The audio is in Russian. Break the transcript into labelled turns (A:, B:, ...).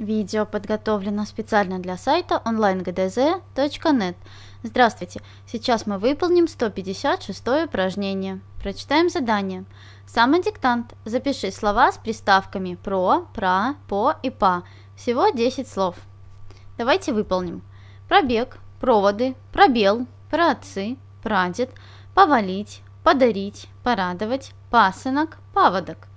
A: Видео подготовлено специально для сайта onlinegdz.net. Здравствуйте! Сейчас мы выполним 156 упражнение. Прочитаем задание. диктант. Запиши слова с приставками про, про, по и па. Всего 10 слов. Давайте выполним. Пробег, проводы, пробел, праотцы, прадед, повалить, подарить, порадовать, пасынок, паводок –